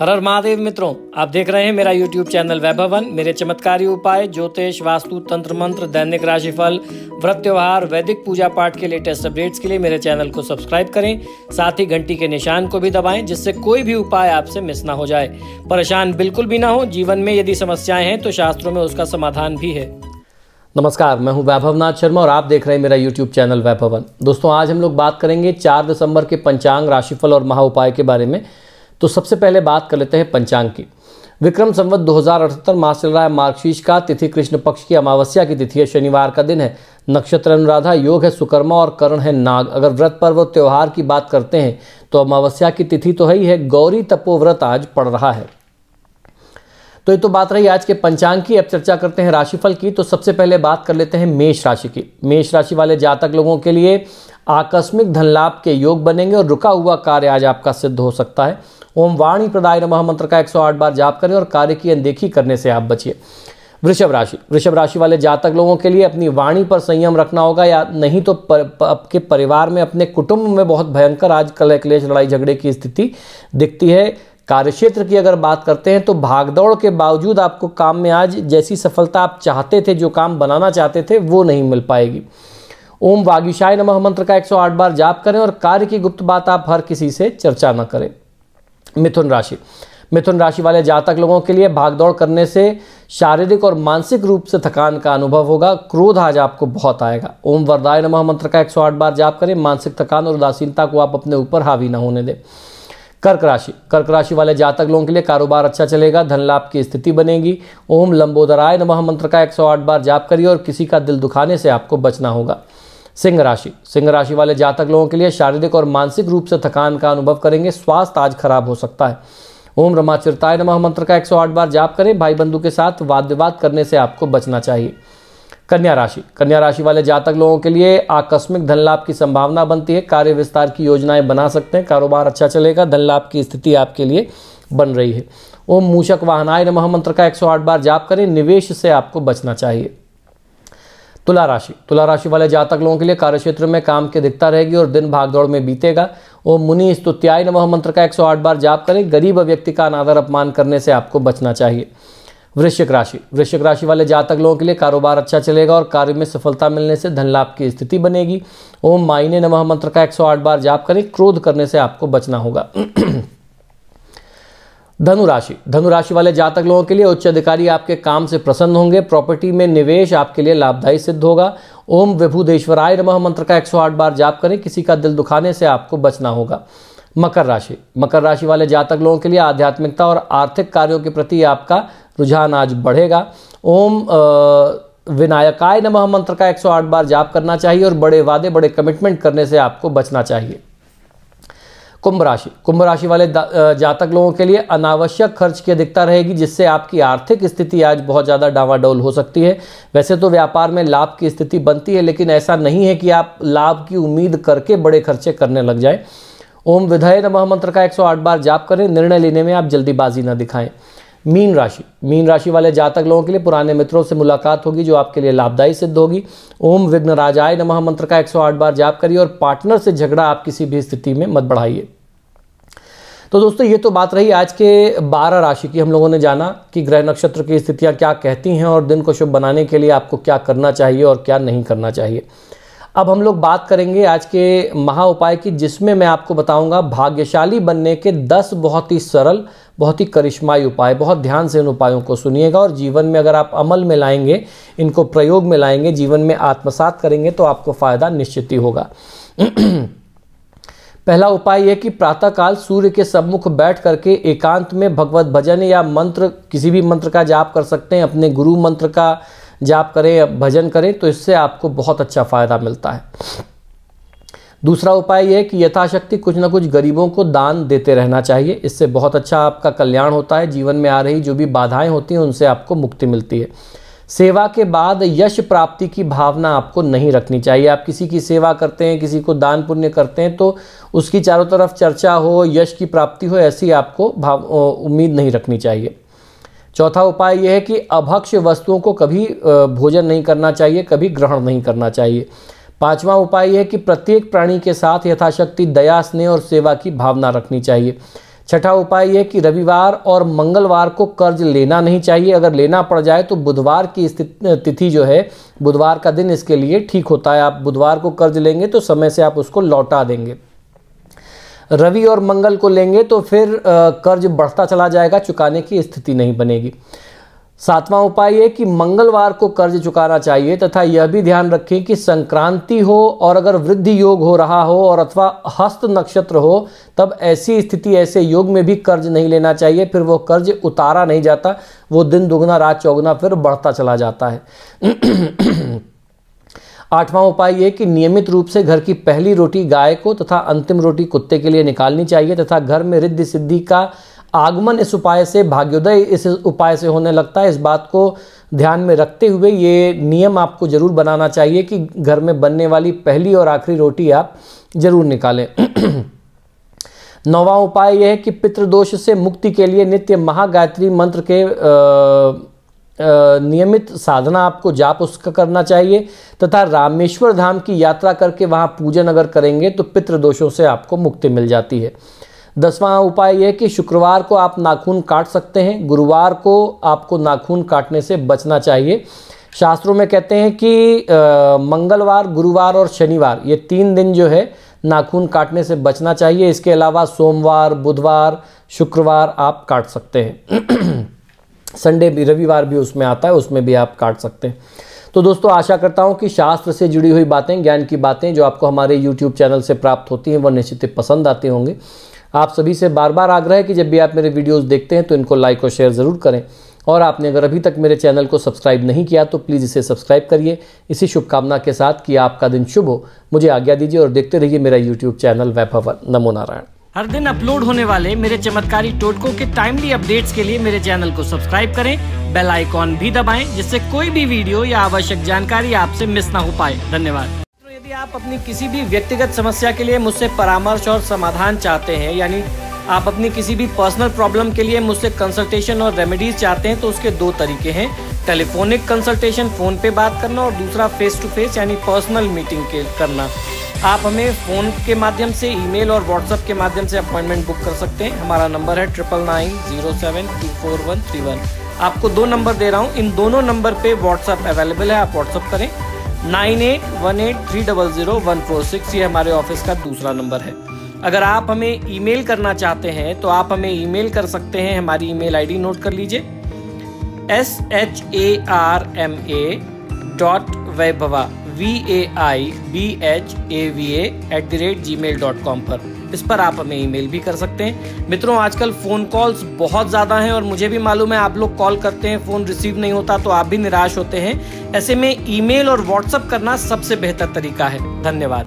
हर हर महादेव मित्रों आप देख रहे हैं मेरा YouTube चैनल वैभवन मेरे चमत्कारी उपाय ज्योतिष वास्तु तंत्र मंत्र दैनिक राशिफल व्रत त्योहार वैदिक पूजा पाठ के लेटेस्ट अपडेट्स के लिए मेरे चैनल को सब्सक्राइब करें साथ ही घंटी के निशान को भी दबाएं जिससे कोई भी उपाय आपसे मिस ना हो जाए परेशान बिल्कुल भी ना हो जीवन में यदि समस्याएं हैं तो शास्त्रों में उसका समाधान भी है नमस्कार मैं हूं वैभवनाथ शर्मा और आप देख रहे हैं मेरा यूट्यूब चैनल वैभवन दोस्तों आज हम लोग बात करेंगे चार दिसंबर के पंचांग राशिफल और महा उपाय के बारे में तो सबसे पहले बात कर लेते हैं पंचांग की विक्रम संवत दो हज़ार मास चल रहा है मार्गशीर्ष का तिथि कृष्ण पक्ष की अमावस्या की तिथि है शनिवार का दिन है नक्षत्र अनुराधा योग है सुकर्मा और करण है नाग अगर व्रत पर्व त्यौहार की बात करते हैं तो अमावस्या की तिथि तो है ही है गौरी तपोव्रत आज पड़ रहा है तो ये तो बात रही आज के पंचांग की अब चर्चा करते हैं राशिफल की तो सबसे पहले बात कर लेते हैं मेष राशि की मेष राशि वाले जातक लोगों के लिए आकस्मिक धन लाभ के योग बनेंगे और रुका हुआ कार्य आज आपका सिद्ध हो सकता है ओम वाणी प्रदाय नमः मंत्र का 108 बार जाप करें और कार्य की अनदेखी करने से आप बचिए वृषभ राशि वृषभ राशि वाले जातक लोगों के लिए अपनी वाणी पर संयम रखना होगा या नहीं तो पर, प, आपके परिवार में अपने कुटुंब में बहुत भयंकर आज कल क्लेश लड़ाई झगड़े की स्थिति दिखती है कार्यक्षेत्र की अगर बात करते हैं तो भागदौड़ के बावजूद आपको काम में आज जैसी सफलता आप चाहते थे जो काम बनाना चाहते थे वो नहीं मिल पाएगी ओम वागीशाय नमः मंत्र का 108 बार जाप करें और कार्य की गुप्त बात आप हर किसी से चर्चा न करें मिथुन राशि मिथुन राशि वाले जातक लोगों के लिए भागदौड़ करने से शारीरिक और मानसिक रूप से थकान का अनुभव होगा क्रोध आज आपको बहुत आएगा ओम वरदाय नमः मंत्र का 108 बार जाप करें मानसिक थकान और उदासीनता को आप अपने ऊपर हावी न होने दें कर्क राशि कर्क राशि वाले जातक लोगों के लिए कारोबार अच्छा चलेगा धन लाभ की स्थिति बनेगी ओम लंबोदराय नमः मंत्र का 108 बार जाप करिए और किसी का दिल दुखाने से आपको बचना होगा सिंह राशि सिंह राशि वाले जातक लोगों के लिए शारीरिक और मानसिक रूप से थकान का अनुभव करेंगे स्वास्थ्य आज खराब हो सकता है ओम रमा चिरताय नमः मंत्र का 108 बार जाप करें भाई बंधु के साथ वाद विवाद करने से आपको बचना चाहिए कन्या राशि कन्या राशि वाले जातक लोगों के लिए आकस्मिक धन लाभ की संभावना बनती है कार्य विस्तार की योजनाएं बना सकते हैं कारोबार अच्छा चलेगा धन लाभ की स्थिति आपके लिए बन रही है ओम मूषक वाहनाय नमः मंत्र का 108 बार जाप करें निवेश से आपको बचना चाहिए तुला राशि तुला राशि वाले जातक लोगों के लिए कार्यक्षेत्र में काम की अधिकता रहेगी और दिन भागदौड़ में बीतेगा ओम मुनि स्तुत्याय नम मंत्र का 108 बार जाप करें गरीब व्यक्ति का अनादर अपमान करने से आपको बचना चाहिए वृश्चिक राशि वृश्चिक राशि वाले जातक लोगों के लिए कारोबार अच्छा चलेगा और कार्य में सफलता मिलने से धन लाभ की स्थिति बनेगी ओम मायने नमह मंत्र का 108 बार जाप करें क्रोध करने से आपको बचना होगा धनुराशि धनुराशि वाले जातक लोगों के लिए उच्च अधिकारी आपके काम से प्रसन्न होंगे प्रॉपर्टी में निवेश आपके लिए लाभदायी सिद्ध होगा ओम विभुदेश्वराय नमः मंत्र का 108 बार जाप करें किसी का दिल दुखाने से आपको बचना होगा मकर राशि मकर राशि वाले जातक लोगों के लिए आध्यात्मिकता और आर्थिक कार्यों के प्रति आपका रुझान आज बढ़ेगा ओम विनायकाय नमः मंत्र का 108 बार जाप करना चाहिए और बड़े वादे बड़े कमिटमेंट करने से आपको बचना चाहिए कुंभ राशि कुंभ राशि वाले जातक लोगों के लिए अनावश्यक खर्च की अधिकता रहेगी जिससे आपकी आर्थिक स्थिति आज बहुत ज़्यादा डावाडोल हो सकती है वैसे तो व्यापार में लाभ की स्थिति बनती है लेकिन ऐसा नहीं है कि आप लाभ की उम्मीद करके बड़े खर्चे करने लग जाएं ओम विधय नमः मंत्र का 108 बार जाप करें निर्णय लेने में आप जल्दीबाजी न दिखाएं मीन राशि मीन राशि वाले जातक लोगों के लिए पुराने मित्रों से मुलाकात होगी जो आपके लिए लाभदायी सिद्ध होगी ओम विघ्न राजाय नमः मंत्र का 108 बार जाप करिए और पार्टनर से झगड़ा आप किसी भी स्थिति में मत बढ़ाइए तो दोस्तों ये तो बात रही आज के 12 राशि की हम लोगों ने जाना कि ग्रह नक्षत्र की स्थितियाँ क्या कहती हैं और दिन को शुभ बनाने के लिए आपको क्या करना चाहिए और क्या नहीं करना चाहिए अब हम लोग बात करेंगे आज के महा उपाय की जिसमें मैं आपको बताऊंगा भाग्यशाली बनने के 10 बहुत ही सरल बहुत ही करिश्माई उपाय बहुत ध्यान से इन उपायों को सुनिएगा और जीवन में अगर आप अमल में लाएंगे इनको प्रयोग में लाएंगे जीवन में आत्मसात करेंगे तो आपको फ़ायदा निश्चित ही होगा पहला उपाय यह कि प्रातःकाल सूर्य के सम्मुख बैठ करके एकांत में भगवत भजन या मंत्र किसी भी मंत्र का जाप कर सकते हैं अपने गुरु मंत्र का जाप करें भजन करें तो इससे आपको बहुत अच्छा फ़ायदा मिलता है दूसरा उपाय यह कि यथाशक्ति कुछ ना कुछ गरीबों को दान देते रहना चाहिए इससे बहुत अच्छा आपका कल्याण होता है जीवन में आ रही जो भी बाधाएं होती हैं उनसे आपको मुक्ति मिलती है सेवा के बाद यश प्राप्ति की भावना आपको नहीं रखनी चाहिए आप किसी की सेवा करते हैं किसी को दान पुण्य करते हैं तो उसकी चारों तरफ चर्चा हो यश की प्राप्ति हो ऐसी आपको भाव उम्मीद नहीं रखनी चाहिए चौथा उपाय यह है कि अभक्ष वस्तुओं को कभी भोजन नहीं करना चाहिए कभी ग्रहण नहीं करना चाहिए पांचवा उपाय यह है कि प्रत्येक प्राणी के साथ यथाशक्ति दया स्नेह और सेवा की भावना रखनी चाहिए छठा उपाय यह कि रविवार और मंगलवार को कर्ज लेना नहीं चाहिए अगर लेना पड़ जाए तो बुधवार की तिथि जो है बुधवार का दिन इसके लिए ठीक होता है आप बुधवार को कर्ज लेंगे तो समय से आप उसको लौटा देंगे रवि और मंगल को लेंगे तो फिर कर्ज बढ़ता चला जाएगा चुकाने की स्थिति नहीं बनेगी सातवां उपाय ये कि मंगलवार को कर्ज चुकाना चाहिए तथा यह भी ध्यान रखें कि संक्रांति हो और अगर वृद्धि योग हो रहा हो और अथवा हस्त नक्षत्र हो तब ऐसी स्थिति ऐसे योग में भी कर्ज नहीं लेना चाहिए फिर वो कर्ज उतारा नहीं जाता वो दिन दुगना रात चौगुना फिर बढ़ता चला जाता है आठवां उपाय ये कि नियमित रूप से घर की पहली रोटी गाय को तथा अंतिम रोटी कुत्ते के लिए निकालनी चाहिए तथा घर में रिद्धि सिद्धि का आगमन इस उपाय से भाग्योदय इस उपाय से होने लगता है इस बात को ध्यान में रखते हुए ये नियम आपको ज़रूर बनाना चाहिए कि घर में बनने वाली पहली और आखिरी रोटी आप ज़रूर निकालें नौवा उपाय यह है कि पितृदोष से मुक्ति के लिए नित्य महागायत्री मंत्र के आ, नियमित साधना आपको जाप उसका करना चाहिए तथा रामेश्वर धाम की यात्रा करके वहाँ पूजन अगर करेंगे तो पितृदोषों से आपको मुक्ति मिल जाती है दसवां उपाय यह कि शुक्रवार को आप नाखून काट सकते हैं गुरुवार को आपको नाखून काटने से बचना चाहिए शास्त्रों में कहते हैं कि आ, मंगलवार गुरुवार और शनिवार ये तीन दिन जो है नाखून काटने से बचना चाहिए इसके अलावा सोमवार बुधवार शुक्रवार आप काट सकते हैं संडे भी रविवार भी उसमें आता है उसमें भी आप काट सकते हैं तो दोस्तों आशा करता हूँ कि शास्त्र से जुड़ी हुई बातें ज्ञान की बातें जो आपको हमारे यूट्यूब चैनल से प्राप्त होती हैं वह निश्चित पसंद आते होंगे आप सभी से बार बार आग्रह है कि जब भी आप मेरे वीडियोज़ देखते हैं तो इनको लाइक और शेयर ज़रूर करें और आपने अगर अभी तक मेरे चैनल को सब्सक्राइब नहीं किया तो प्लीज़ इसे सब्सक्राइब करिए इसी शुभकामना के साथ कि आपका दिन शुभ हो मुझे आज्ञा दीजिए और देखते रहिए मेरा यूट्यूब चैनल वैभव नमो नारायण हर दिन अपलोड होने वाले मेरे चमत्कारी टोटकों के टाइमली अपडेट्स के लिए मेरे चैनल को सब्सक्राइब करें बेल आइकॉन भी दबाएं जिससे कोई भी वीडियो या आवश्यक जानकारी आपसे मिस ना हो पाए धन्यवाद यदि आप अपनी किसी भी व्यक्तिगत समस्या के लिए मुझसे परामर्श और समाधान चाहते हैं यानी आप अपनी किसी भी पर्सनल प्रॉब्लम के लिए मुझसे कंसल्टेशन और रेमेडीज चाहते हैं तो उसके दो तरीके हैं टेलीफोनिक कंसल्टेशन फ़ोन पे बात करना और दूसरा फेस टू फेस यानी पर्सनल मीटिंग के करना आप हमें फ़ोन के माध्यम से ईमेल और व्हाट्सएप के माध्यम से अपॉइंटमेंट बुक कर सकते हैं हमारा नंबर है triple nine zero seven two four one three one आपको दो नंबर दे रहा हूँ इन दोनों नंबर पे व्हाट्सएप अवेलेबल है आप व्हाट्सएप करें nine eight one eight three double zero one four six ये हमारे ऑफिस का दूसरा नंबर है अगर आप हमें ईमेल करना चाहते हैं तो आप हमें ईमेल कर सकते हैं हमारी ईमेल आईडी नोट कर लीजिए S H A R M A dot Vaibhava V A I B H A V A at the rate Gmail dot com पर इस पर आप हमें ईमेल भी कर सकते हैं मित्रों आजकल फ़ोन कॉल्स बहुत ज़्यादा हैं और मुझे भी मालूम है आप लोग कॉल करते हैं फ़ोन रिसीव नहीं होता तो आप भी निराश होते हैं ऐसे में ईमेल और व्हाट्सअप करना सबसे बेहतर तरीका है धन्यवाद